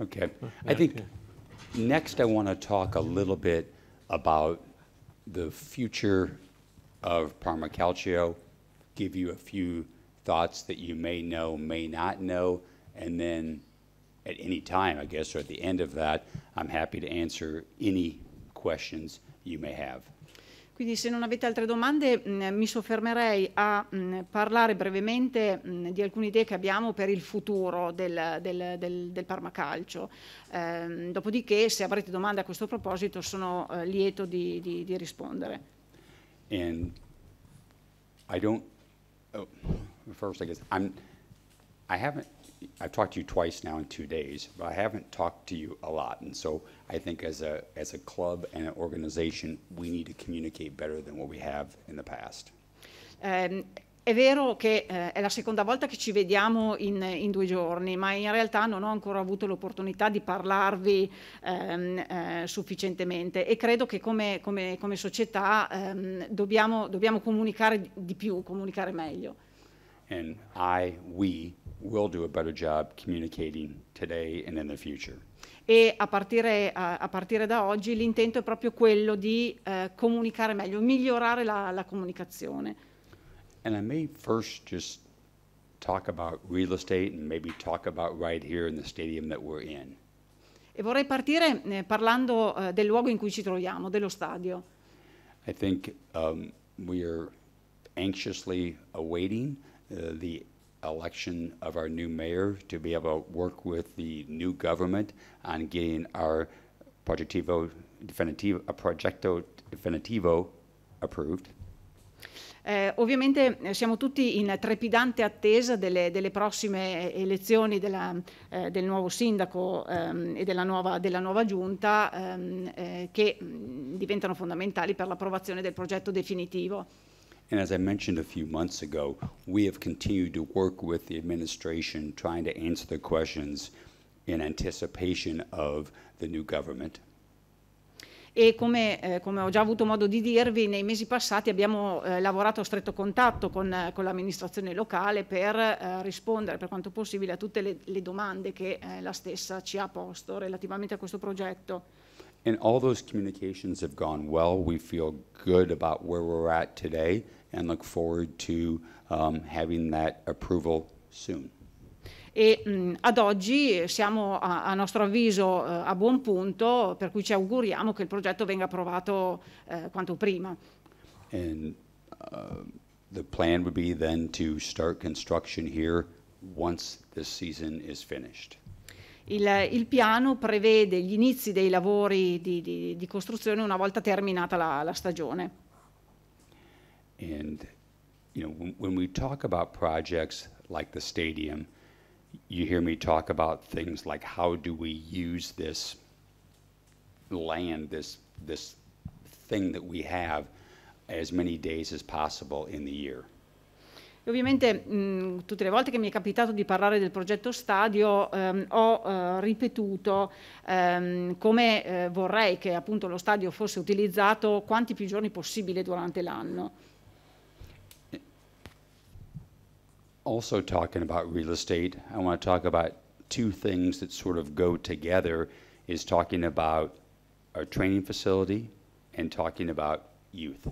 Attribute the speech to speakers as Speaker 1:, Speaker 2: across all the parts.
Speaker 1: Okay. Uh-huh. I think next I want to talk a little bit about the future of Parmacalcio, give you a few thoughts that you may know, may not know, and then at any time, I guess, or at the end of that, I'm happy to answer any questions you may have.
Speaker 2: Quindi se non avete altre domande mm, mi soffermerei a mm, parlare brevemente mm, di alcune idee che abbiamo per il futuro del, del, del, del Parmacalcio. Ehm, dopodiché se avrete domande a questo proposito sono eh, lieto di, di, di rispondere.
Speaker 1: And I don't, oh, first I guess, I'm, I haven't I've talked to you twice now in two days, but I haven't talked to you a lot. And so I think as a, as a club and an organization, we need to communicate better than what we have in the past.
Speaker 2: Um, È vero che eh, è la seconda volta che ci vediamo in, in, due giorni, ma in realtà non ho ancora avuto l'opportunità di parlarvi ehm, eh, sufficientemente e credo che come, come, come società ehm, dobbiamo, dobbiamo comunicare di più, comunicare meglio.
Speaker 1: And I, we, will do a better job communicating today and in the future.
Speaker 2: e a partire, a, a partire, da oggi l'intento è proprio quello di eh, comunicare meglio, migliorare la, la comunicazione.
Speaker 1: And I may first just talk about real estate and maybe talk about right here in the stadium that we're in.
Speaker 2: E vorrei partire eh, parlando eh, del luogo in cui ci troviamo, dello stadio.
Speaker 1: I think um, we are anxiously awaiting uh, the election of our new mayor to be able to work with the new government on getting our Progettivo Definitivo, Progetto Definitivo approved.
Speaker 2: Eh, ovviamente eh, siamo tutti in trepidante attesa delle, delle prossime eh, elezioni della, eh, del nuovo sindaco ehm, e della nuova, della nuova giunta ehm, eh, che mm, diventano fondamentali per l'approvazione del progetto definitivo.
Speaker 1: And as I mentioned a few months ago, we have continued to work with the administration trying to answer the questions in anticipation of the new government.
Speaker 2: e come, eh, come, ho già avuto modo di dirvi, nei mesi passati abbiamo eh, lavorato a stretto contatto con, eh, con l'amministrazione locale per eh, rispondere per quanto possibile a tutte le, le domande che eh, la stessa ci ha posto relativamente a questo progetto.
Speaker 1: And all those communications have gone well. We feel good about where we're at today and look forward to um, having that approval soon.
Speaker 2: e mh, mm, ad oggi siamo a, a nostro avviso eh, a buon punto per cui ci auguriamo che il progetto venga approvato eh, quanto prima.
Speaker 1: And uh, the plan would be then to start construction here once this season is finished.
Speaker 2: Il, il, piano prevede gli inizi dei lavori di, di, di costruzione una volta terminata la, la stagione.
Speaker 1: And you know, when we talk about projects like the stadium, you hear me talk about things like how do we use this land, this this thing that we have as many days as possible in the year.
Speaker 2: E ovviamente mh, tutte le volte che mi è capitato di parlare del progetto Stadio ehm, ho eh, ripetuto ehm, come eh, vorrei che appunto lo stadio fosse utilizzato quanti più giorni possibile durante l'anno.
Speaker 1: Also talking about real estate, I want to talk about two things that sort of go together is talking about our training facility and talking about youth.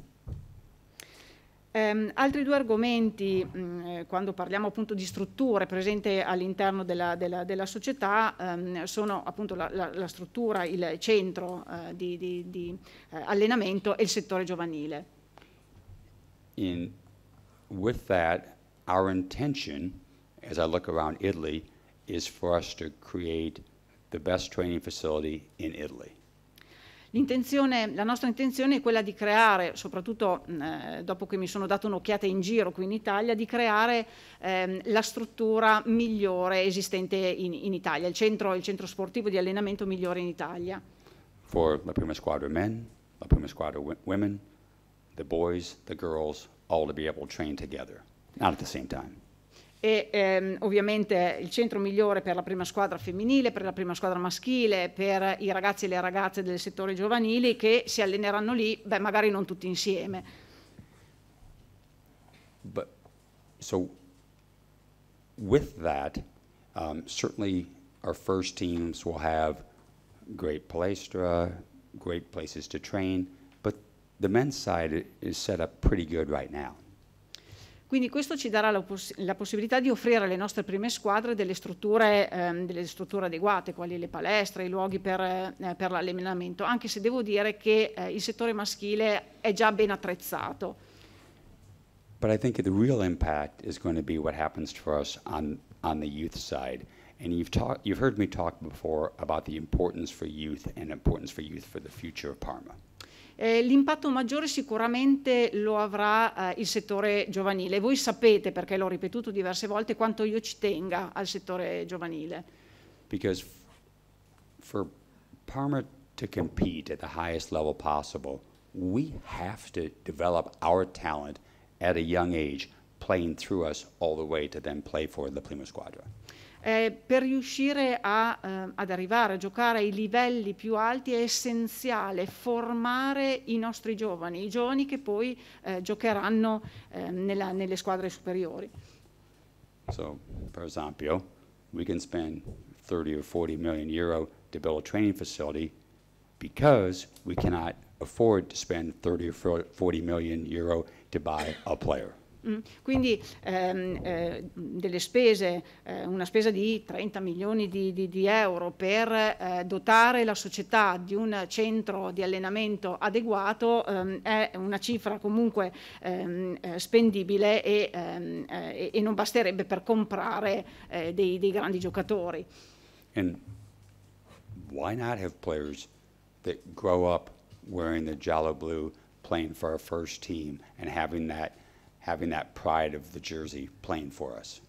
Speaker 2: Ehm, altri due argomenti, mh, mm, eh, quando parliamo appunto di strutture presenti all'interno della, della, della, società, ehm, sono appunto la, la, la, struttura, il centro eh, di, di, di eh, allenamento e il settore giovanile.
Speaker 1: In, with that, our intention, as I look around Italy, is for us to create the best training facility in Italy
Speaker 2: la nostra intenzione è quella di creare, soprattutto eh, dopo che mi sono dato un'occhiata in giro qui in Italia, di creare ehm, la struttura migliore esistente in, in Italia, il centro, il centro sportivo di allenamento migliore in Italia.
Speaker 1: For the prima squadra men, la prima squadra women, the boys, the girls, all to be able to train together, not at the same time
Speaker 2: e ehm, ovviamente il centro migliore per la prima squadra femminile, per la prima squadra maschile, per i ragazzi e le ragazze del settore giovanili che si alleneranno lì, beh, magari non tutti insieme.
Speaker 1: But so with that, um, certainly our first teams will have great palestra, great places to train, but the men's side is set up pretty good right now.
Speaker 2: Quindi questo ci darà la, poss la, possibilità di offrire alle nostre prime squadre delle strutture, ehm, delle strutture adeguate, quali le palestre, i luoghi per, eh, per l'allenamento, anche se devo dire che eh, il settore maschile è già ben attrezzato.
Speaker 1: But I think the real impact is going to be what happens for us on, on the youth side. And you've, talk, you've heard me talk before about the importance for youth and importance for youth for the future of Parma.
Speaker 2: Eh, l'impatto maggiore sicuramente lo avrà eh, il settore giovanile. Voi sapete, perché l'ho ripetuto diverse volte, quanto io ci tenga al settore giovanile.
Speaker 1: Perché per Parma to compete at the highest level possible, we have to develop our talent at a young age, playing through us all the way to then play for the Prima Squadra
Speaker 2: eh, per riuscire a, eh, ad arrivare a giocare ai livelli più alti è essenziale formare i nostri giovani, i giovani che poi eh, giocheranno eh, nella, nelle squadre superiori.
Speaker 1: So, per esempio, we can spend 30 or 40 million euro to build a training facility because we cannot afford to spend 30 or 40 million euro to buy a player.
Speaker 2: Mm. Quindi ehm, eh, delle spese, eh, una spesa di 30 milioni di, di, di euro per eh, dotare la società di un centro di allenamento adeguato ehm, è una cifra comunque ehm, eh, spendibile e, e, ehm, eh, e, non basterebbe per comprare eh, dei, dei, grandi giocatori.
Speaker 1: And why not have players that grow up wearing the Jalo Blue, playing for a first team and having that – having that pride of the jersey playing for us.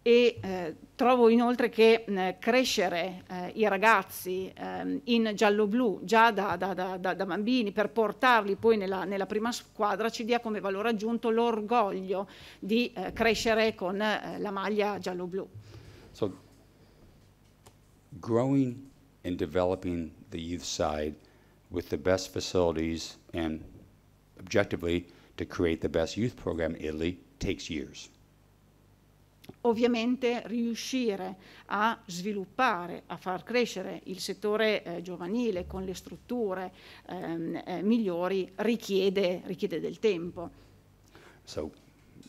Speaker 2: E eh, trovo inoltre che mh, eh, crescere eh, i ragazzi ehm, in giallo-blu già da, da, da, da, da bambini per portarli poi nella, nella, prima squadra ci dia come valore aggiunto l'orgoglio di eh, crescere con eh, la maglia giallo-blu.
Speaker 1: So, growing and developing the youth side with the best facilities and objectively to create the best youth program in Italy takes years.
Speaker 2: Ovviamente riuscire a sviluppare, a far crescere il settore eh, giovanile con le strutture ehm, eh, migliori richiede, richiede del tempo.
Speaker 1: So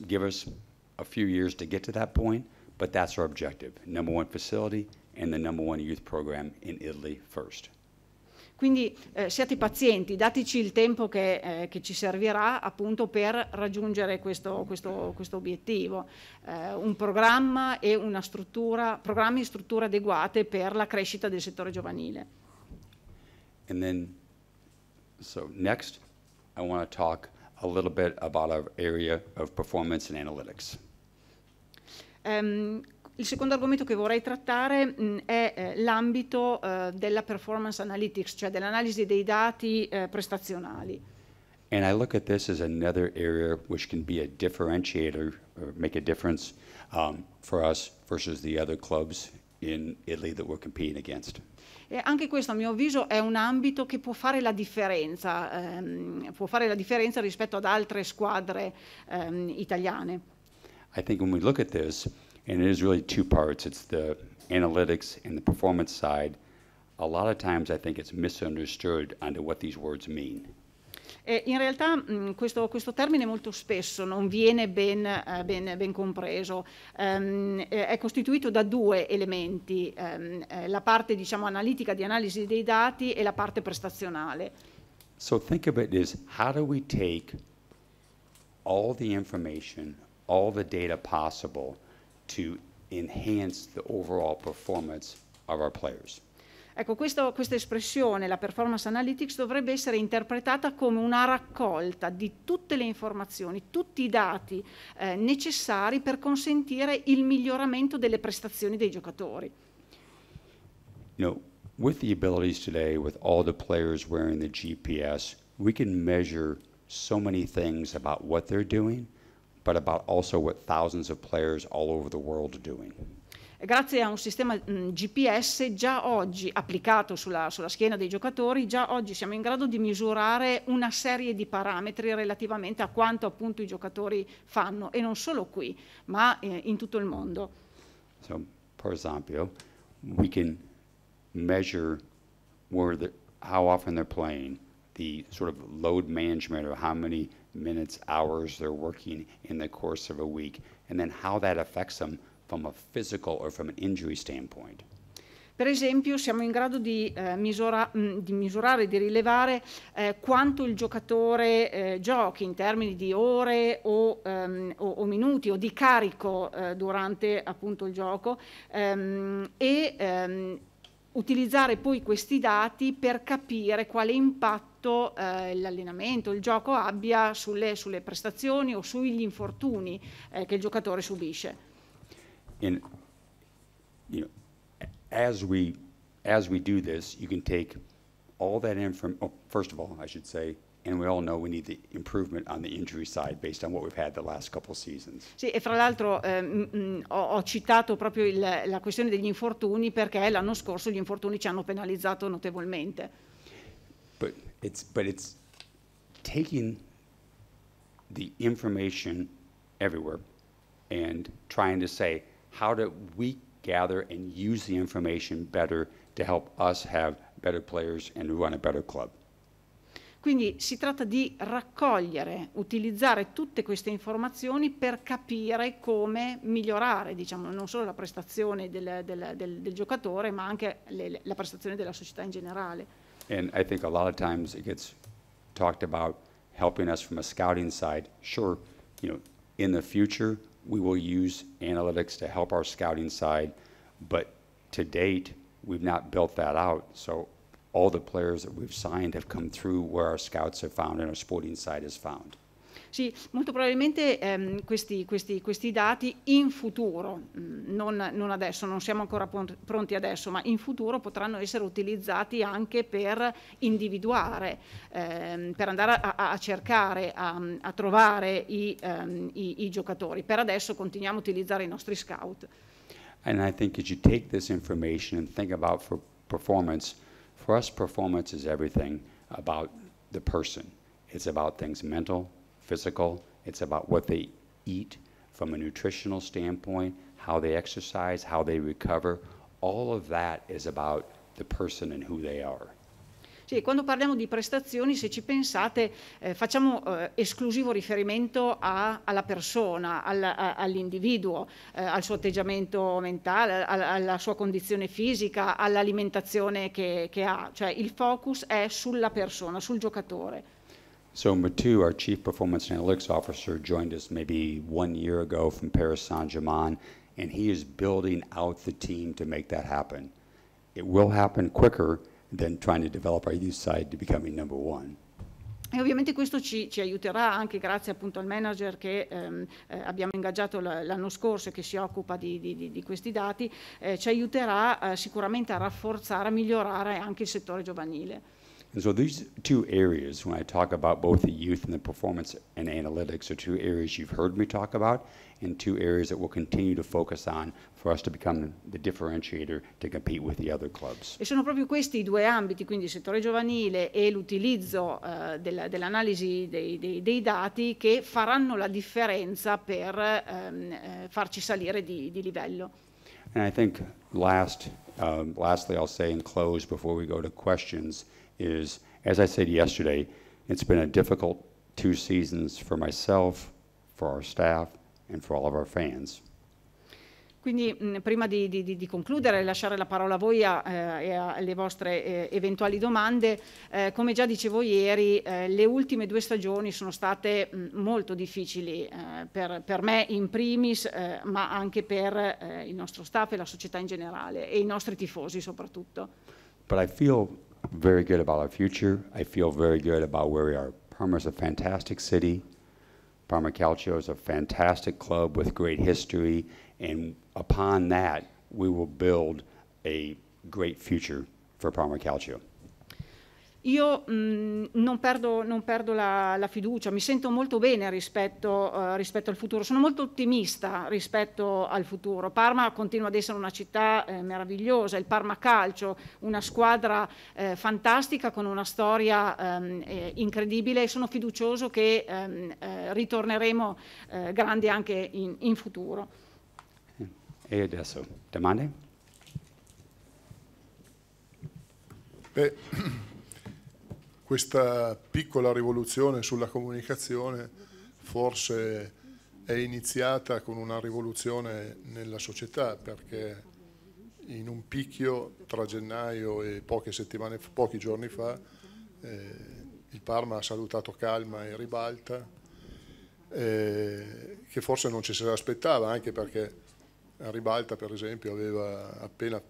Speaker 1: give us a few years to get to that point, but that's our objective. Number one facility and the number one youth program in Italy first.
Speaker 2: Quindi eh, siate pazienti, dateci il tempo che, eh, che, ci servirà appunto per raggiungere questo, questo, questo obiettivo. Eh, un programma e una struttura, programmi e strutture adeguate per la crescita del settore giovanile.
Speaker 1: And then, so next, I want to talk a little bit about our area of performance and analytics.
Speaker 2: Um, il secondo argomento che vorrei trattare mh, mm, è eh, l'ambito eh, della performance analytics, cioè dell'analisi dei dati eh, prestazionali.
Speaker 1: And I look at this as another area which can be a differentiator or make a difference um, for us versus the other clubs in Italy that we're competing against.
Speaker 2: E anche questo, a mio avviso, è un ambito che può fare la differenza, ehm, può fare la differenza rispetto ad altre squadre ehm, italiane.
Speaker 1: I think when we look at this, and it is really two parts. It's the analytics and the performance side. A lot of times I think it's misunderstood under what these words mean.
Speaker 2: in realtà mm, questo, questo, termine molto spesso non viene ben, eh, ben, ben compreso, ehm, eh, è costituito da due elementi, ehm, eh, la parte diciamo, analitica di analisi dei dati e la parte prestazionale.
Speaker 1: So think of it as how do we take all the information, all the data possible, to enhance the overall performance of our players.
Speaker 2: Ecco, questa, questa, espressione, la performance analytics, dovrebbe essere interpretata come una raccolta di tutte le informazioni, tutti i dati eh, necessari per consentire il miglioramento delle prestazioni dei giocatori.
Speaker 1: You know, with the abilities today, with all the players wearing the GPS, we can measure so many things about what they're doing, but about also what thousands of players all over the world are doing.
Speaker 2: Grazie a un sistema mm, GPS già oggi applicato sulla, sulla schiena dei giocatori, già oggi siamo in grado di misurare una serie di parametri relativamente a quanto appunto i giocatori fanno e non solo qui, ma eh, in tutto il mondo.
Speaker 1: So, per esempio, we can measure the, how often they're playing, the sort of load management of how many minutes, hours they're working in the course of a week, and then how that affects them from a physical or from an injury standpoint.
Speaker 2: Per esempio siamo in grado di, eh, misura, mm, di misurare, di rilevare eh, quanto il giocatore eh, giochi in termini di ore o, ehm, o, o minuti o di carico eh, durante appunto il gioco ehm, e ehm, utilizzare poi questi dati per capire quale impatto eh, l'allenamento, il gioco abbia sulle, sulle, prestazioni o sugli infortuni eh, che il giocatore subisce.
Speaker 1: In, you know, as we as we do this, you can take all that information. Oh, first of all, I should say, And we all know we need the improvement on the injury side based on what we've had the last couple seasons.
Speaker 2: Sì, e fra l'altro ehm, mm, mm, ho, ho, citato proprio il, la questione degli infortuni perché l'anno scorso gli infortuni ci hanno penalizzato notevolmente.
Speaker 1: But it's, but it's taking the information everywhere and trying to say how do we gather and use the information better to help us have better players and run a better club.
Speaker 2: Quindi si tratta di raccogliere, utilizzare tutte queste informazioni per capire come migliorare diciamo, non solo la prestazione del, del, del, del giocatore ma anche le, la prestazione della società in generale.
Speaker 1: And I think a lot of times it gets talked about helping us from a scouting side. Sure, you know, in the future we will use analytics to help our scouting side, but to date we've not built that out. So all the players that we've signed have come through where our scouts have found and our sporting side has found.
Speaker 2: Sì, molto probabilmente ehm, questi, questi, questi, dati in futuro, mm, non, non, adesso, non siamo ancora pronti adesso, ma in futuro potranno essere utilizzati anche per individuare, ehm, per andare a, a cercare, a, a trovare i, ehm, i, i giocatori. Per adesso continuiamo a utilizzare i nostri scout.
Speaker 1: And I think as you take this information and think about for performance, For us, performance is everything about the person. It's about things mental, physical, it's about what they eat from a nutritional standpoint, how they exercise, how they recover. All of that is about the person and who they are.
Speaker 2: Cioè, quando parliamo di prestazioni, se ci pensate, eh, facciamo eh, esclusivo riferimento a, alla persona, al, a, all'individuo, eh, al suo atteggiamento mentale, a, alla sua condizione fisica, all'alimentazione che, che ha. Cioè, il focus è sulla persona, sul giocatore.
Speaker 1: So Matu, our chief performance analytics officer, joined us maybe one year ago from Paris Saint-Germain, and he is building out the team to make that happen. It will happen quicker than trying to develop our youth side to becoming number one.
Speaker 2: E ovviamente questo ci, ci, aiuterà anche grazie appunto al manager che ehm, eh, abbiamo ingaggiato l'anno scorso e che si occupa di, di, di questi dati, eh, ci aiuterà eh, sicuramente a rafforzare, a migliorare anche il settore giovanile.
Speaker 1: And so these two areas, when I talk about both the youth and the performance and analytics, are two areas you've heard me talk about, in two areas that we'll continue to focus on for us to become the differentiator to compete with the other clubs.
Speaker 2: E sono proprio questi i due ambiti, quindi il settore giovanile e l'utilizzo uh, dell'analisi dei, dei, dei, dati che faranno la differenza per um, uh, farci salire di, di livello.
Speaker 1: And I think last, um, lastly I'll say in close before we go to questions is, as I said yesterday, it's been a difficult two seasons for myself, for our staff, and for all of our fans.
Speaker 2: Quindi mm, prima di, di, di, concludere e lasciare la parola a voi a, eh, e alle vostre eh, eventuali domande, eh, come già dicevo ieri, eh, le ultime due stagioni sono state mh, mm, molto difficili eh, per, per, me in primis, eh, ma anche per il nostro staff e la società in generale e i nostri tifosi soprattutto.
Speaker 1: But I feel very good about our future, I feel very good about where we are. Parma's a fantastic city. Parma Calcio is a fantastic club with great history, and upon that, we will build a great future for Parma Calcio.
Speaker 2: Io mh, mm, non perdo, non perdo la, la, fiducia, mi sento molto bene rispetto, uh, rispetto, al futuro, sono molto ottimista rispetto al futuro. Parma continua ad essere una città eh, meravigliosa, il Parma Calcio, una squadra eh, fantastica con una storia ehm, eh, incredibile e sono fiducioso che ehm, eh, ritorneremo eh, grandi anche in, in futuro.
Speaker 1: E adesso domande?
Speaker 3: Beh questa piccola rivoluzione sulla comunicazione forse è iniziata con una rivoluzione nella società perché in un picchio tra gennaio e poche settimane, pochi giorni fa eh, il Parma ha salutato Calma e Ribalta eh, che forse non ci si aspettava anche perché Ribalta per esempio aveva appena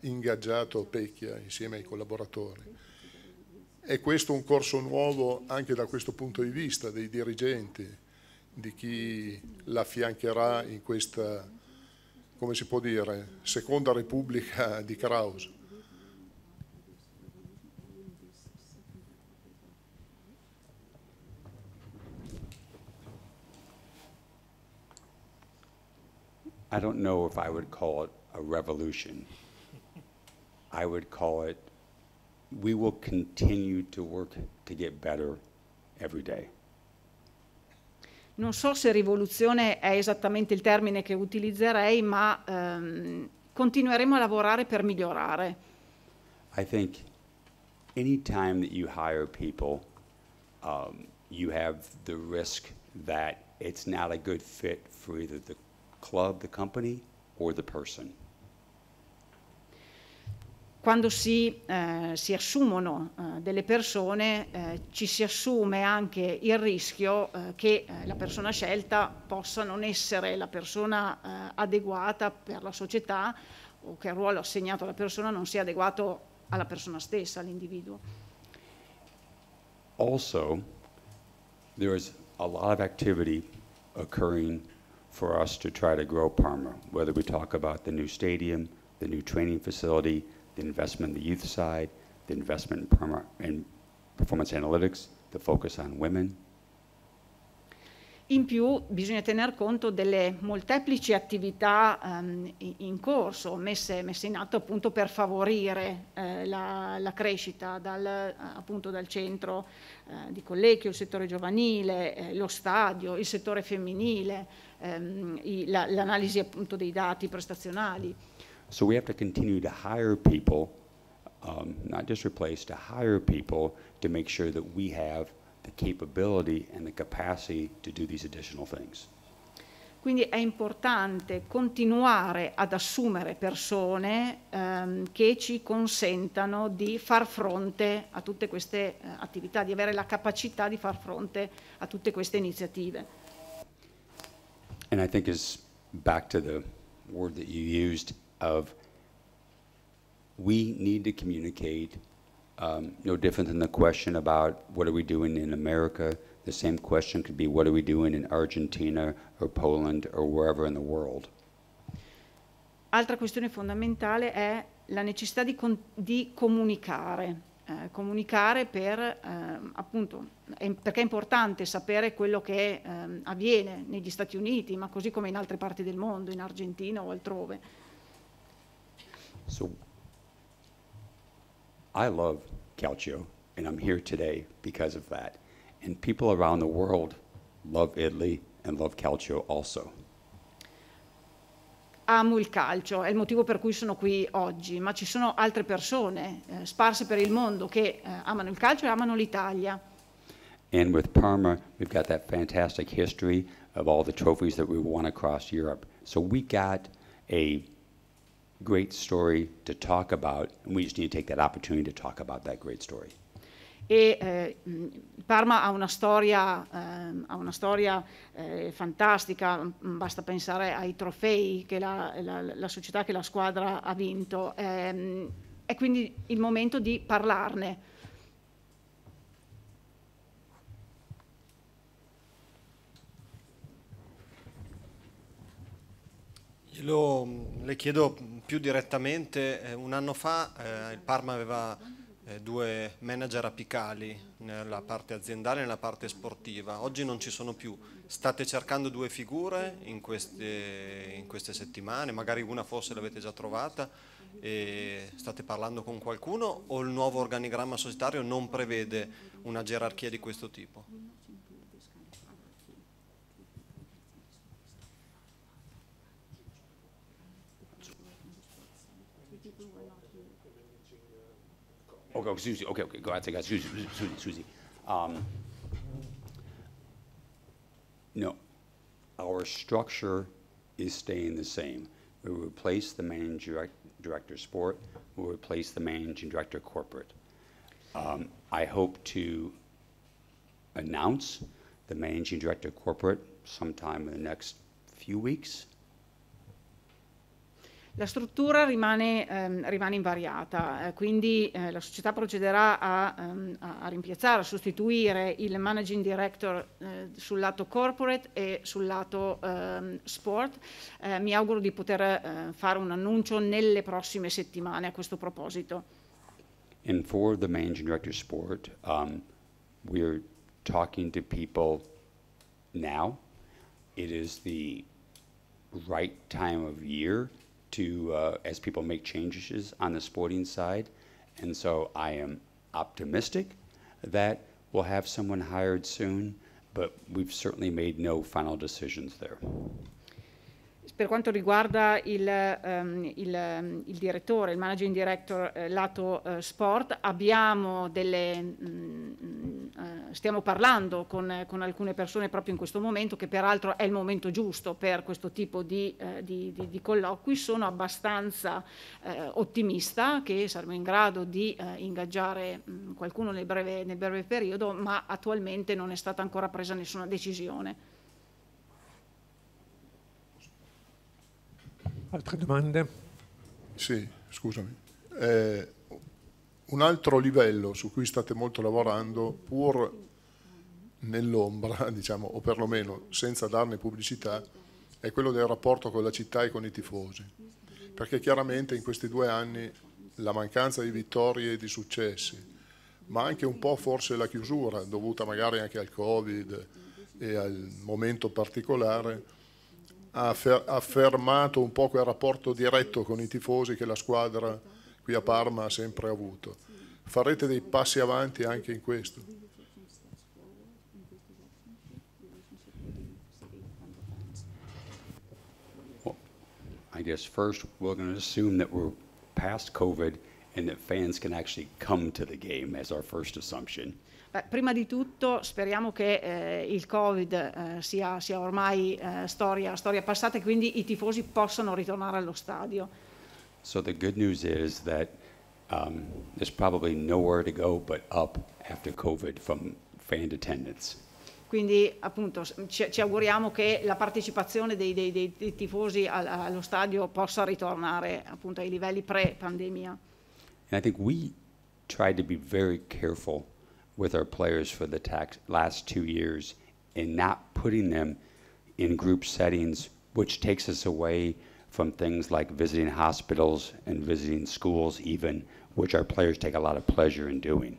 Speaker 3: ingaggiato Pecchia insieme ai collaboratori è questo un corso nuovo anche da questo punto di vista dei dirigenti, di chi l'affiancherà in questa, come si può dire, seconda repubblica di Kraus?
Speaker 1: I don't know if I would call it a revolution. I would call it we will continue to work to get better every day.
Speaker 2: Non so se rivoluzione è esattamente il termine che utilizzerei, ma um, continueremo a lavorare per migliorare.
Speaker 1: I think any time that you hire people, um, you have the risk that it's not a good fit for either the club, the company, or the person.
Speaker 2: quando si, eh, si assumono eh, delle persone eh, ci si assume anche il rischio eh, che eh, la persona scelta possa non essere la persona eh, adeguata per la società o che il ruolo assegnato alla persona non sia adeguato alla persona stessa, all'individuo.
Speaker 1: Also, there is a lot of activity occurring for us to try to grow Parma, whether we talk about the new stadium, the new training facility, the investment in the youth side, the investment in, in performance analytics, the focus on women,
Speaker 2: in più bisogna tener conto delle molteplici attività um, in corso, messe, messe, in atto appunto per favorire eh, la, la, crescita, dal, appunto dal centro eh, di collegio, il settore giovanile, eh, lo stadio, il settore femminile, ehm, l'analisi la, appunto dei dati prestazionali.
Speaker 1: So we have to continue to hire people, um, not just replace, to hire people to make sure that we have the capability and the capacity to do these additional things.
Speaker 2: Quindi è importante continuare ad assumere persone ehm, che ci consentano di far fronte a tutte queste eh, attività, di avere la capacità di far fronte a tutte queste iniziative.
Speaker 1: And I think is back to the word that you used, of we need to communicate, um, no different than the question about what are we doing in America. The same question could be what are we doing in Argentina or Poland or wherever in the world.
Speaker 2: Altra questione fondamentale è la necessità di, di comunicare, eh, comunicare per, eh, appunto, è, perché è importante sapere quello che eh, avviene negli Stati Uniti, ma così come in altre parti del mondo, in Argentina o altrove. So
Speaker 1: I love Calcio, and I'm here today because of that. And people around the world love Italy and love Calcio also.
Speaker 2: Amo il calcio, è il motivo per cui sono qui oggi, ma ci sono altre persone eh, sparse per il mondo che eh, amano il calcio e amano l'Italia.
Speaker 1: And with Parma, we've got that fantastic history of all the trophies that we won across Europe. So we got a great story to talk about, and we just need to take that opportunity to talk about that great story.
Speaker 2: E eh, mm, Parma ha una storia, eh, ha una storia eh, fantastica, mm, basta pensare ai trofei che la, la, la società, che la squadra ha vinto. Ehm, è quindi il momento di parlarne.
Speaker 3: Glielo, le chiedo più direttamente, eh, un anno fa eh, il Parma aveva eh, due manager apicali nella parte aziendale e nella parte sportiva. Oggi non ci sono più. State cercando due figure in queste, in queste settimane, magari una forse l'avete già trovata e state parlando con qualcuno o il nuovo organigramma societario non prevede una gerarchia di questo tipo?
Speaker 1: okay, okay, Susie, okay, okay, go ahead, take Susie, Susie, Susie. Um, no, our structure is staying the same. We replace the managing direct, director sport, we replace the managing director corporate. Um, I hope to announce the managing director corporate sometime in the next few weeks.
Speaker 2: La struttura rimane, ehm, rimane invariata, eh, quindi eh, la società procederà a, ehm, a, rimpiazzare, a sostituire il managing director eh, sul lato corporate e sul lato ehm, sport. Eh, mi auguro di poter eh, fare un annuncio nelle prossime settimane a questo proposito.
Speaker 1: And for the managing director sport, um, we're talking to people now. It is the right time of year. to uh, as people make changes on the sporting side. And so I am optimistic that we'll have someone hired soon, but we've certainly made no final decisions there.
Speaker 2: Per quanto riguarda il, um, il, um, il direttore, il managing director eh, lato eh, sport, abbiamo delle mh, mm, stiamo parlando con, con, alcune persone proprio in questo momento, che peraltro è il momento giusto per questo tipo di, eh, di, di, di colloqui, sono abbastanza eh, ottimista che saremo in grado di eh, ingaggiare mh, mm, qualcuno nel breve, nel breve periodo, ma attualmente non è stata ancora presa nessuna decisione.
Speaker 4: Altre domande?
Speaker 3: Sì, scusami. Eh, un altro livello su cui state molto lavorando, pur nell'ombra, diciamo, o perlomeno senza darne pubblicità, è quello del rapporto con la città e con i tifosi. Perché chiaramente in questi due anni la mancanza di vittorie e di successi, ma anche un po' forse la chiusura, dovuta magari anche al Covid e al momento particolare, ha affermato un po' quel rapporto diretto con i tifosi che la squadra ha qui a Parma ha sempre avuto. Farete dei passi avanti anche in questo?
Speaker 1: I guess first we're going to assume that we're past COVID and that fans can actually come to the game as our first assumption.
Speaker 2: Beh, prima di tutto speriamo che eh, il Covid eh, sia, sia, ormai eh, storia, storia passata e quindi i tifosi possano ritornare allo stadio.
Speaker 1: So the good news is that um, there's probably nowhere to go but up after COVID from fan attendance.
Speaker 2: Quindi appunto ci, ci auguriamo che la partecipazione dei, dei, dei, tifosi al, allo stadio possa ritornare appunto ai livelli pre-pandemia.
Speaker 1: And I think we tried to be very careful with our players for the tax, last two years in not putting them in group settings, which takes us away from things like visiting hospitals and visiting schools even, which our players take a lot of pleasure in doing.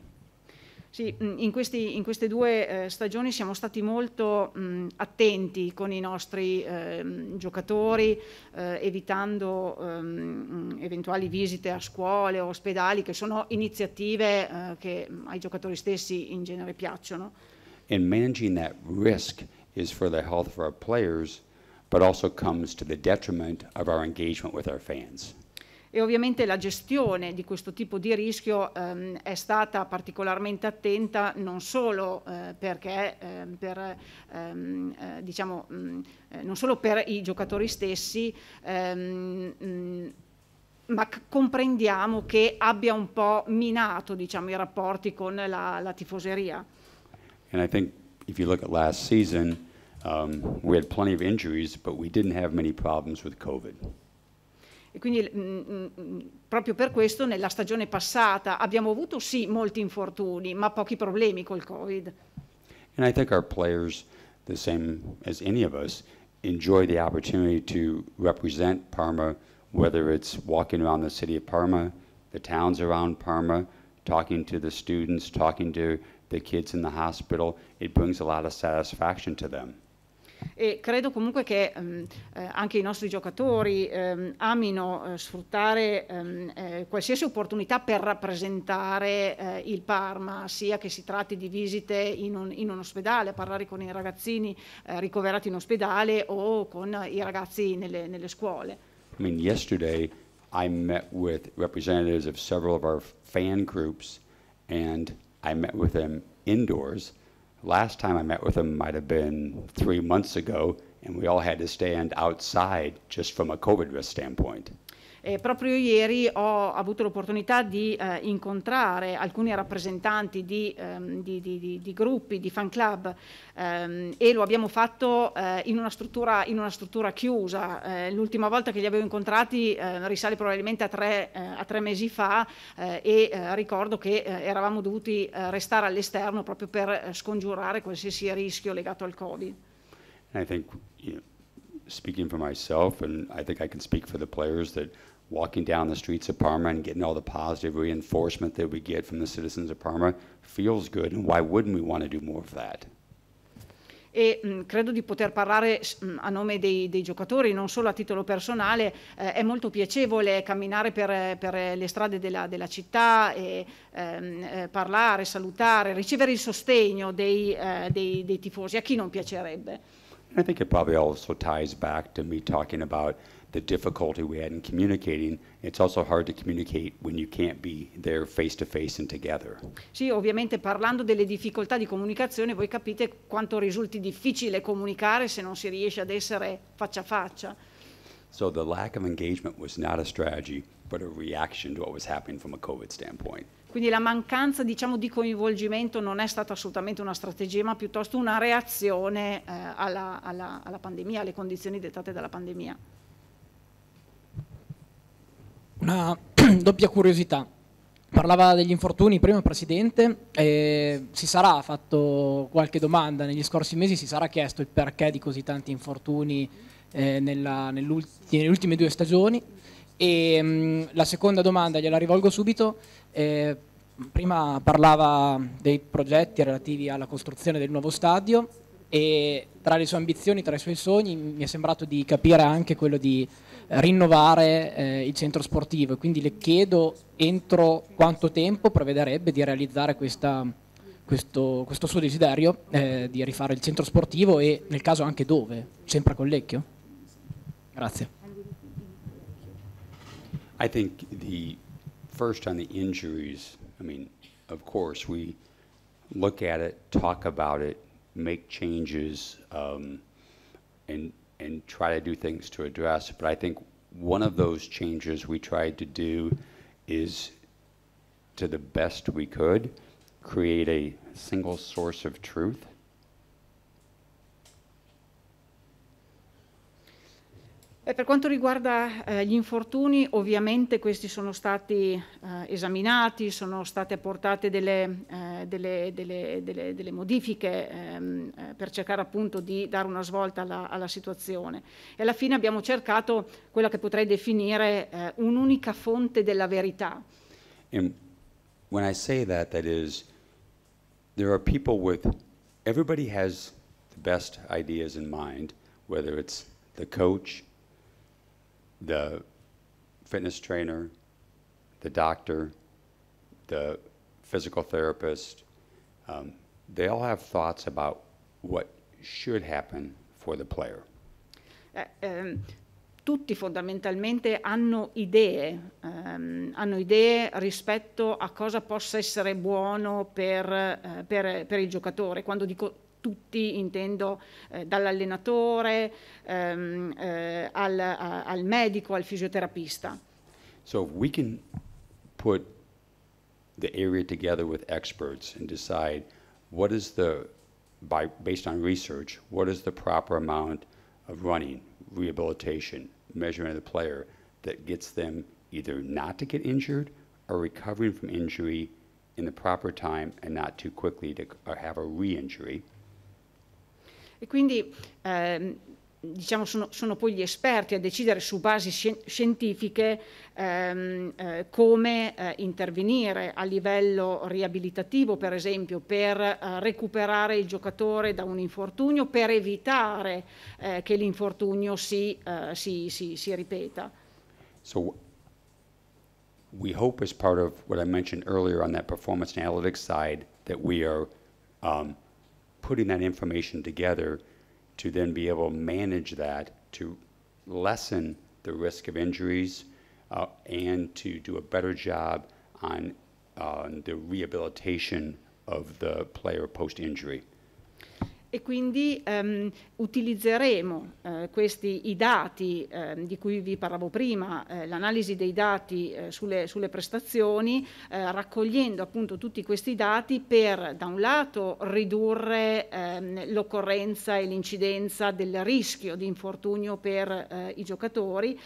Speaker 2: Sì, mm, in, questi, in queste due eh, stagioni siamo stati molto mh, mm, attenti con i nostri eh, giocatori, eh, evitando ehm, mm, eventuali visite a scuole o ospedali, che sono iniziative eh, che ai giocatori stessi in genere piacciono.
Speaker 1: And managing that risk is for the health of our players but also comes to the detriment of our engagement with our fans.
Speaker 2: E ovviamente la gestione di questo tipo di rischio um, è stata particolarmente attenta non solo uh, perché uh, per, um, uh, diciamo, um, non solo per i giocatori stessi mm, ma comprendiamo che abbia un po' minato diciamo, i rapporti con la, la tifoseria.
Speaker 1: And I think if you look at last season, Um, we had plenty of injuries, but we didn't have many problems with COVID.
Speaker 2: E quindi mh, mm, mh, mm, mm, proprio per questo nella stagione passata abbiamo avuto sì molti infortuni, ma pochi problemi col Covid.
Speaker 1: And I think our players, the same as any of us, enjoy the opportunity to represent Parma, whether it's walking around the city of Parma, the towns around Parma, talking to the students, talking to the kids in the hospital. It brings a lot of satisfaction to them.
Speaker 2: e credo comunque che ehm, eh, anche i nostri giocatori ehm, amino eh, sfruttare ehm, eh, qualsiasi opportunità per rappresentare eh, il Parma, sia che si tratti di visite in un, in un ospedale, parlare con i ragazzini eh, ricoverati in ospedale o con i ragazzi nelle, nelle scuole.
Speaker 1: I mean, yesterday I met with representatives of several of our fan groups and I met with them indoors. Last time I met with him might have been three months ago, and we all had to stand outside just from a COVID risk standpoint.
Speaker 2: Eh, proprio ieri ho avuto l'opportunità di eh, incontrare alcuni rappresentanti di, ehm, di, di, di, gruppi, di fan club ehm, e lo abbiamo fatto eh, in, una struttura, in, una struttura, chiusa. Eh, l'ultima volta che li avevo incontrati eh, risale probabilmente a tre, eh, a tre mesi fa e ricordo che eravamo dovuti restare all'esterno proprio per scongiurare qualsiasi rischio legato al Covid.
Speaker 1: speaking for myself, and I think I can speak for the players that walking down the streets of Parma and getting all the positive reinforcement that we get from the citizens of Parma feels good, and why wouldn't we want to do more of that?
Speaker 2: e mh, mm, credo di poter parlare mh, mm, a nome dei, dei, giocatori, non solo a titolo personale, eh, è molto piacevole camminare per, per le strade della, della città, e, ehm, eh, parlare, salutare, ricevere il sostegno dei, eh, dei, dei tifosi, a chi non piacerebbe.
Speaker 1: And I think it probably also ties back to me talking about the difficulty we had in communicating. It's also hard to communicate when you can't be there face to face and together.
Speaker 2: Sì, ovviamente parlando delle difficoltà di comunicazione, voi capite quanto risulti difficile comunicare se non si riesce ad essere faccia a faccia.
Speaker 1: So the lack of engagement was not a strategy, but a reaction to what was happening from a COVID standpoint.
Speaker 2: Quindi la mancanza diciamo, di coinvolgimento non è stata assolutamente una strategia, ma piuttosto una reazione eh, alla, alla, alla pandemia, alle condizioni dettate dalla pandemia una doppia curiosità. Parlava degli infortuni prima, Presidente, e si sarà fatto qualche domanda negli scorsi mesi, si sarà chiesto il perché di così tanti infortuni eh, nella, nell nelle ultime due stagioni. E mh, mm, la seconda domanda gliela rivolgo subito. Eh, prima parlava dei progetti relativi alla costruzione del nuovo stadio e tra le sue ambizioni, tra i suoi sogni, mi è sembrato di capire anche quello di rinnovare eh, il centro sportivo e quindi le chiedo entro quanto tempo prevederebbe di realizzare questa, questo, questo, suo desiderio eh, di rifare il centro sportivo e nel caso anche dove, sempre a Collecchio?
Speaker 1: Grazie. I think the first on the injuries, I mean, of course, we look at it, talk about it, make changes, um, and and try to do things to address. But I think one of those changes we tried to do is to the best we could create a single source of truth
Speaker 2: Eh, per quanto riguarda eh, gli infortuni, ovviamente questi sono stati eh, esaminati, sono state apportate delle, eh, delle, delle, delle modifiche ehm, eh, per cercare appunto di dare una svolta alla, alla, situazione. E alla fine abbiamo cercato quella che potrei definire eh, un'unica fonte della verità.
Speaker 1: And when I say that, that is, there are people with, everybody has the best ideas in mind, whether it's the coach, the fitness trainer, the doctor, the physical therapist, um, they all have thoughts about what should happen for the player.
Speaker 2: Uh, um. tutti fondamentalmente hanno idee, ehm, hanno idee rispetto a cosa possa essere buono per, eh, per, per il giocatore. Quando dico tutti, intendo eh, dall'allenatore ehm, eh, al, a, al medico, al fisioterapista.
Speaker 1: So if we can put the area together with experts and decide what is the, by, based on research, what is the proper amount of running, rehabilitation, measurement of the player that gets them either not to get injured or recovering from injury in the proper time and not too quickly to have a re-injury.
Speaker 2: E quindi ehm, diciamo, sono, sono, poi gli esperti a decidere su basi scientifiche ehm, eh, come eh, intervenire a livello riabilitativo, per esempio, per eh, recuperare il giocatore da un infortunio, per evitare eh, che l'infortunio si, eh, si, si, si, ripeta.
Speaker 1: So we hope as part of what I mentioned earlier on that performance analytics side that we are um, putting that information together to then be able to manage that to lessen the risk of injuries uh, and to do a better job on, on uh, the rehabilitation of the player post injury.
Speaker 2: e quindi ehm, utilizzeremo eh, questi, i dati eh, di cui vi parlavo prima, eh, l'analisi dei dati eh, sulle, sulle, prestazioni, eh, raccogliendo appunto tutti questi dati per da un lato ridurre ehm, l'occorrenza e l'incidenza del rischio di infortunio per eh, i giocatori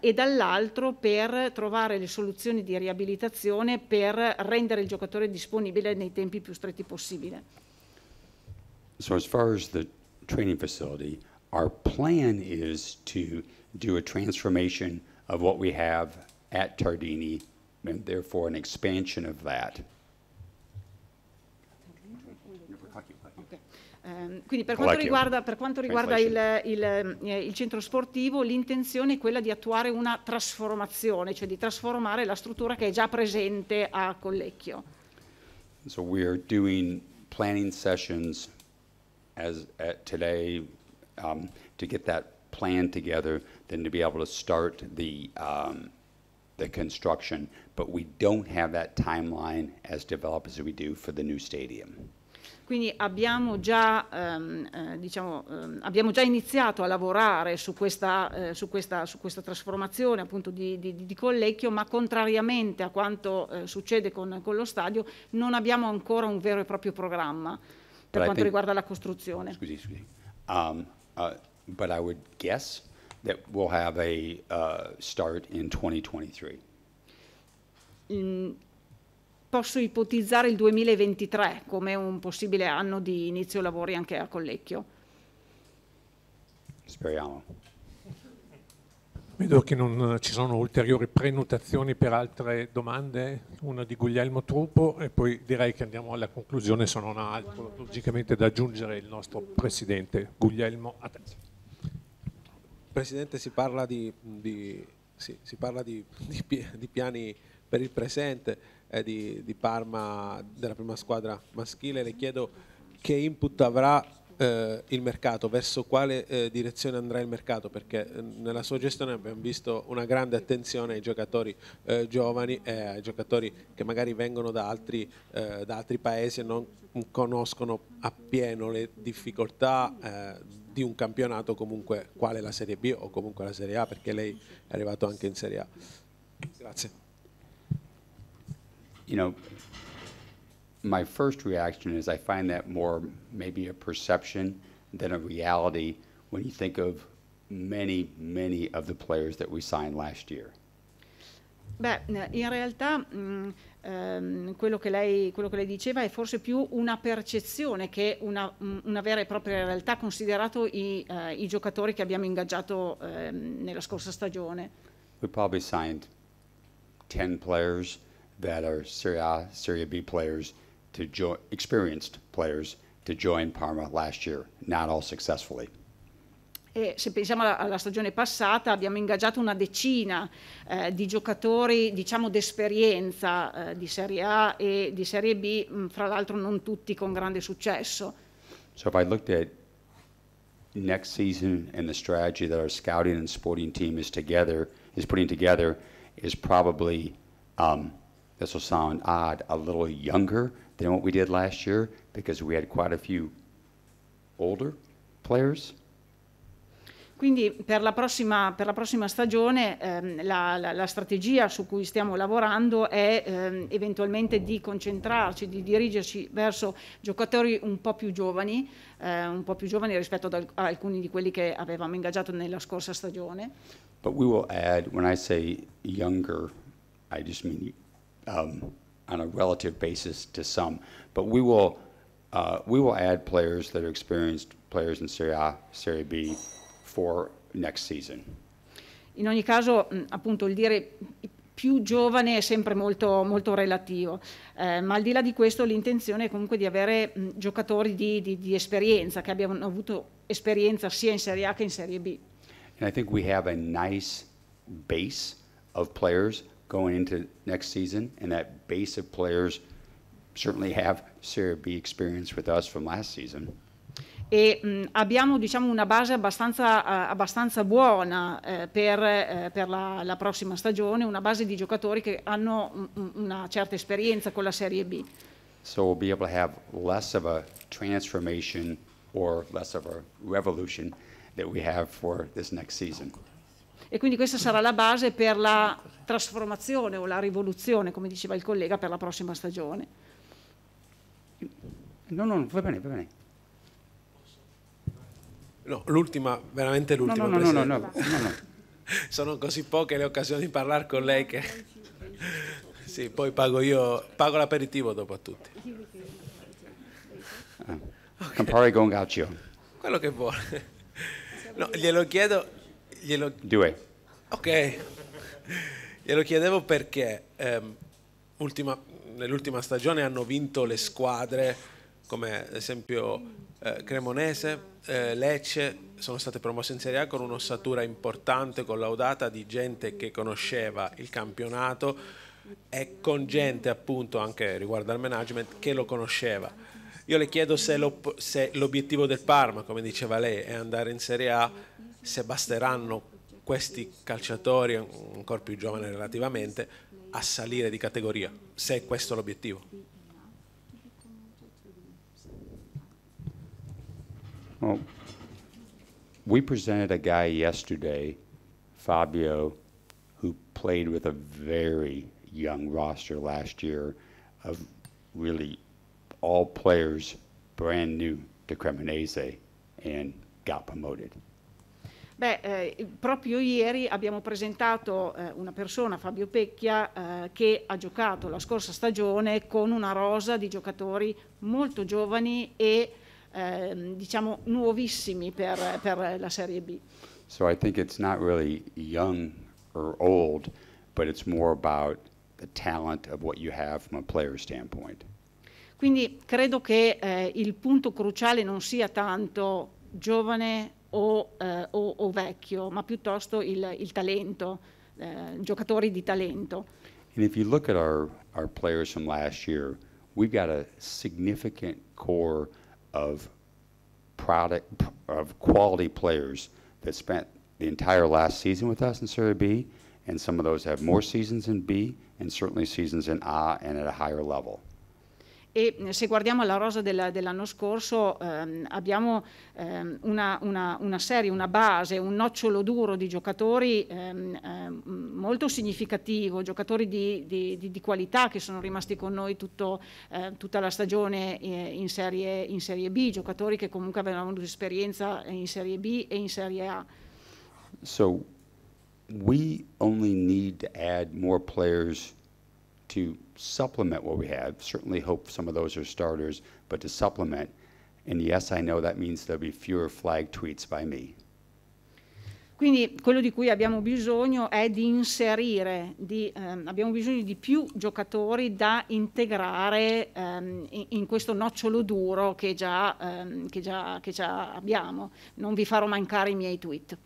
Speaker 2: e dall'altro per trovare le soluzioni di riabilitazione per rendere il giocatore disponibile nei tempi più stretti possibile.
Speaker 1: So as far as the training facility, our plan is to do a transformation of what we have at Tardini and therefore an expansion of that.
Speaker 2: Ehm, quindi per quanto riguarda, per quanto riguarda il, il, eh, il, centro sportivo l'intenzione è quella di attuare una trasformazione, cioè di trasformare la struttura che è già presente a Collecchio.
Speaker 1: So we are doing planning sessions as today um, to get that plan together than to be able to start the um, the construction. But we don't have that timeline as developed as we do for the new stadium.
Speaker 2: Quindi abbiamo già, um, eh, diciamo, um, abbiamo già, iniziato a lavorare su questa, eh, su questa, su questa trasformazione appunto di, di, di, Collecchio, ma contrariamente a quanto eh, succede con, con lo stadio, non abbiamo ancora un vero e proprio programma per quanto riguarda la costruzione.
Speaker 1: Scusi, scusi. Um, uh, but I would guess that we'll have a uh, start in 2023.
Speaker 2: Mm, posso ipotizzare il 2023 come un possibile anno di inizio lavori anche a Collecchio.
Speaker 1: Speriamo.
Speaker 4: Vedo che non ci sono ulteriori prenotazioni per altre domande, una di Guglielmo Truppo e poi direi che andiamo alla conclusione se non ha altro logicamente da aggiungere il nostro Presidente. Guglielmo, a te. Presidente, si parla di, di, sì, si parla di, di piani per il presente eh, di Parma della prima squadra maschile, le chiedo che input avrà eh, il mercato, verso quale eh, direzione andrà il mercato, perché eh, nella sua gestione abbiamo visto una grande attenzione ai giocatori eh, giovani e ai giocatori che magari vengono da altri, eh, da altri paesi e non conoscono appieno le difficoltà eh, di un campionato comunque quale la Serie B o comunque la Serie A, perché lei
Speaker 1: è arrivato anche in Serie A. Grazie. You know. my first reaction is I find that more maybe a perception than a reality when you think of many, many of the players that we signed last year.
Speaker 2: Beh, in realtà mh, mm, ehm, quello, che lei, quello, che lei, diceva è forse più una percezione che una, mh, mm, una vera e propria realtà, considerato i, eh, i giocatori che abbiamo ingaggiato ehm, nella scorsa stagione.
Speaker 1: We probably signed 10 players that are Serie A, Serie B players to join experienced players to join Parma last year, not all successfully.
Speaker 2: E se pensiamo alla, alla, stagione passata abbiamo ingaggiato una decina eh, di giocatori diciamo d'esperienza eh, di Serie A e di Serie B, mh, fra l'altro non tutti con grande successo.
Speaker 1: So if I looked at next season and the strategy that our scouting and sporting team is together is putting together is probably um, this will sound odd, a little younger than what we did last year because we had quite a few older players.
Speaker 2: Quindi per la prossima, per la prossima stagione ehm, la, la, la, strategia su cui stiamo lavorando è ehm, eventualmente di concentrarci, di dirigerci verso giocatori un po' più giovani, eh, un po' più giovani rispetto ad alcuni di quelli che avevamo ingaggiato nella scorsa stagione.
Speaker 1: But we will add, when I say younger, I just mean um, on a relative basis to some. But we will uh, we will add players that are experienced players in Serie A, Serie B for next season.
Speaker 2: In ogni caso, mm, appunto, il dire più giovane è sempre molto, molto relativo, eh, ma al di là di questo l'intenzione è comunque di avere mh, mm, giocatori di, di, di, esperienza, che abbiano avuto esperienza sia in Serie A che in Serie B.
Speaker 1: And I think we have a nice base of players going into next season, and that base of players certainly have Serie B experience with us from last season.
Speaker 2: e mh, abbiamo diciamo, una base abbastanza, uh, abbastanza buona eh, per, eh, per la, la, prossima stagione, una base di giocatori che hanno mh, una certa esperienza con la Serie B.
Speaker 1: So we'll be able to have less of a transformation or less of a revolution that we have for this next season
Speaker 2: e quindi questa sarà la base per la trasformazione o la rivoluzione, come diceva il collega, per la prossima stagione.
Speaker 1: No, no, va bene, va bene.
Speaker 4: No, l'ultima, veramente l'ultima. No, no, no, no, no, Sono così poche le occasioni di parlare con lei che... Sì, poi pago io, pago l'aperitivo dopo a tutti.
Speaker 1: Campare ah, con Gaccio.
Speaker 4: Quello che vuole. No, glielo chiedo... Glielo... Due. Ok, glielo chiedevo perché ehm, ultima, nell'ultima stagione hanno vinto le squadre come ad esempio eh, Cremonese, eh, Lecce, sono state promosse in Serie A con un'ossatura importante, collaudata di gente che conosceva il campionato e con gente appunto anche riguardo al management che lo conosceva. Io le chiedo se, lo, se l'obiettivo del Parma, come diceva lei, è andare in Serie A, se basteranno questi calciatori, ancora più giovani relativamente, a salire di categoria, se è questo l'obiettivo.
Speaker 1: Well, we presented a guy yesterday, Fabio, who played with a very young roster last year of really all players brand new to Cremonese and got promoted.
Speaker 2: Beh, eh, proprio ieri abbiamo presentato eh, una persona, Fabio Pecchia, eh, che ha giocato la scorsa stagione con una rosa di giocatori molto giovani e ehm, diciamo nuovissimi per, per la Serie B.
Speaker 1: So I think it's not really young or old, but it's more about the talent of what you have from a player standpoint.
Speaker 2: Quindi credo che eh, il punto cruciale non sia tanto giovane o, eh, o, o vecchio, ma piuttosto il, il talento, eh, giocatori di talento.
Speaker 1: And if you look at our, our players from last year, we've got a significant core of product of quality players that spent the entire last season with us in Serie B, and some of those have more seasons in B, and certainly seasons in A and at a higher level.
Speaker 2: e eh, se guardiamo alla rosa della, dell'anno scorso ehm, abbiamo ehm, una, una, una, serie, una base, un nocciolo duro di giocatori ehm, ehm molto significativo, giocatori di, di, di, di, qualità che sono rimasti con noi tutto, eh, tutta la stagione eh, in, serie, in Serie B, giocatori che comunque avevano esperienza in Serie B e in Serie A.
Speaker 1: So we only need to add more players to supplement what we have. Certainly hope some of those are starters, but to supplement. And yes, I know that means there'll be fewer flag tweets by me.
Speaker 2: Quindi quello di cui abbiamo bisogno è di inserire, di, ehm, abbiamo bisogno di più giocatori da integrare ehm, in, in, questo nocciolo duro che già, ehm, che, già, che già abbiamo. Non vi farò mancare i miei tweet.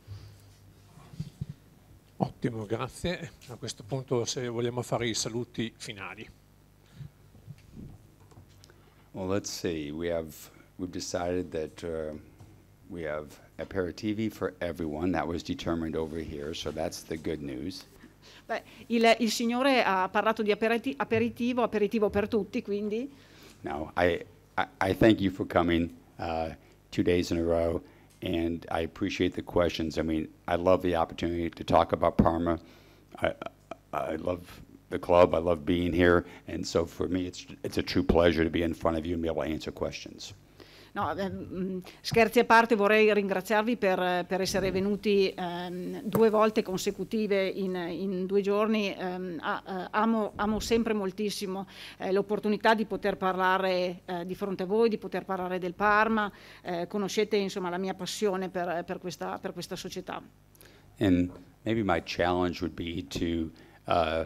Speaker 4: Ottimo, grazie. A questo punto se vogliamo fare i saluti finali.
Speaker 1: Well, let's see. We have we've decided that uh, we have aperitivi for everyone. That was determined over here, so that's the good news.
Speaker 2: Beh, il, il signore ha parlato di aperiti aperitivo, aperitivo per tutti, quindi.
Speaker 1: No, I, I, I thank you for coming uh, two days in a row. and I appreciate the questions. I mean, I love the opportunity to talk about Parma. I, I love the club. I love being here, and so for me, it's it's a true pleasure to be in front of you and be able to answer questions.
Speaker 2: No, eh, mm, scherzi a parte vorrei ringraziarvi per, per essere venuti ehm, due volte consecutive in, in due giorni. Ehm, a, eh, amo, amo, sempre moltissimo eh, l'opportunità di poter parlare eh, di fronte a voi, di poter parlare del Parma. Eh, conoscete insomma, la mia passione per, per, questa, per questa società.
Speaker 1: And maybe my challenge would be to uh,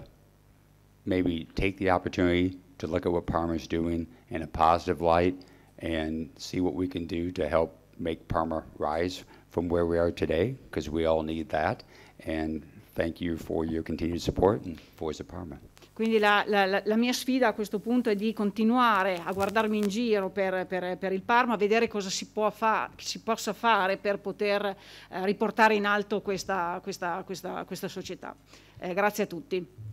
Speaker 1: maybe take the opportunity to look at what Parma's doing in a positive light and see what we can do to help make Parma rise from where we are today, because we all need that. And thank you for your continued support and Voice Parma.
Speaker 2: Quindi la, la, la, mia sfida a questo punto è di continuare a guardarmi in giro per, per, per il Parma, vedere cosa si, fa, si possa fare per poter eh, riportare in alto questa, questa, questa, questa società. Eh, grazie a tutti.